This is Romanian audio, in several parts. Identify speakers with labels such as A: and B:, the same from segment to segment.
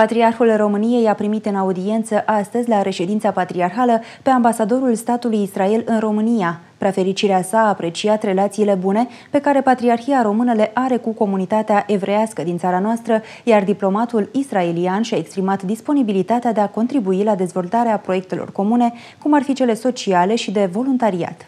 A: Patriarhul României a primit în audiență astăzi la reședința patriarhală pe ambasadorul statului Israel în România. Prefericirea sa a apreciat relațiile bune pe care Patriarhia Română le are cu comunitatea evrească din țara noastră, iar diplomatul israelian și-a exprimat disponibilitatea de a contribui la dezvoltarea proiectelor comune, cum ar fi cele sociale și de voluntariat.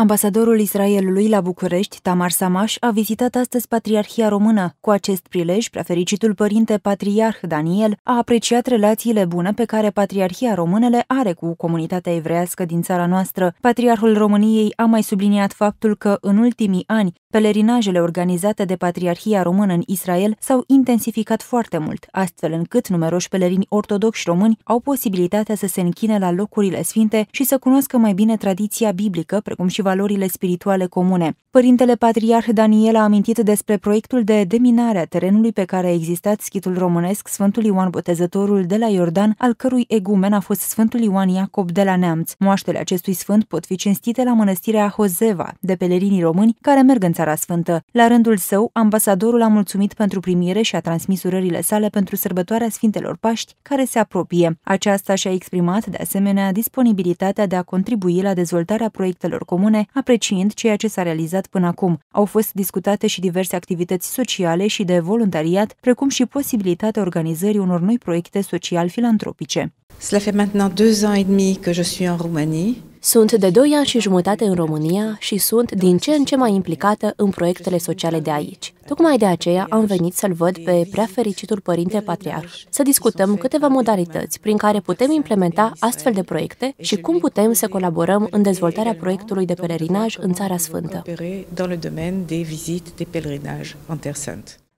A: Ambasadorul Israelului la București, Tamar Samaș, a vizitat astăzi Patriarhia Română. Cu acest prilej, prefericitul părinte patriarh Daniel a apreciat relațiile bune pe care Patriarhia Română le are cu comunitatea evrească din țara noastră. Patriarhul României a mai subliniat faptul că, în ultimii ani, Pelerinajele organizate de Patriarhia Română în Israel s-au intensificat foarte mult, astfel încât numeroși pelerini ortodoxi români au posibilitatea să se închine la locurile sfinte și să cunoască mai bine tradiția biblică, precum și valorile spirituale comune. Părintele Patriarh Daniel a amintit despre proiectul de deminare a terenului pe care a existat schitul românesc Sfântul Ioan Botezătorul de la Iordan, al cărui egumen a fost Sfântul Ioan Iacob de la Neamț. Moaștele acestui sfânt pot fi cinstite la mănăstirea Hozeva, de pelerinii români care merg în Țara Sfântă. La rândul său, ambasadorul a mulțumit pentru primire și a transmis urările sale pentru sărbătoarea Sfintelor Paști, care se apropie. Aceasta și-a exprimat, de asemenea, disponibilitatea de a contribui la dezvoltarea proiectelor comune, apreciind ceea ce s-a realizat până acum. Au fost discutate și diverse activități sociale și de voluntariat, precum și posibilitatea
B: organizării unor noi proiecte social-filantropice. Cela fait maintenant deux ans et demi que je suis en Roumanie. Sunt de 2 ani și jumătate în România și sunt din ce în ce mai implicată în proiectele sociale de aici. Tocmai de aceea am venit să-l văd pe prea fericitul părinte patriarh, să discutăm câteva modalități prin care putem implementa astfel de proiecte și cum putem să colaborăm în dezvoltarea proiectului de pelerinaj în Țara Sfântă.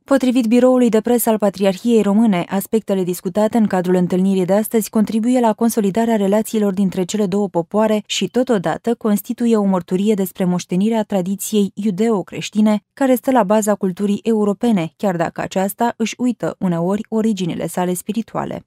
B: Potrivit biroului de presă al Patriarhiei
A: Române, aspectele discutate în cadrul întâlnirii de astăzi contribuie la consolidarea relațiilor dintre cele două popoare și totodată constituie o mărturie despre moștenirea tradiției iudeo-creștine care stă la baza culturii europene, chiar dacă aceasta își uită uneori originile sale spirituale.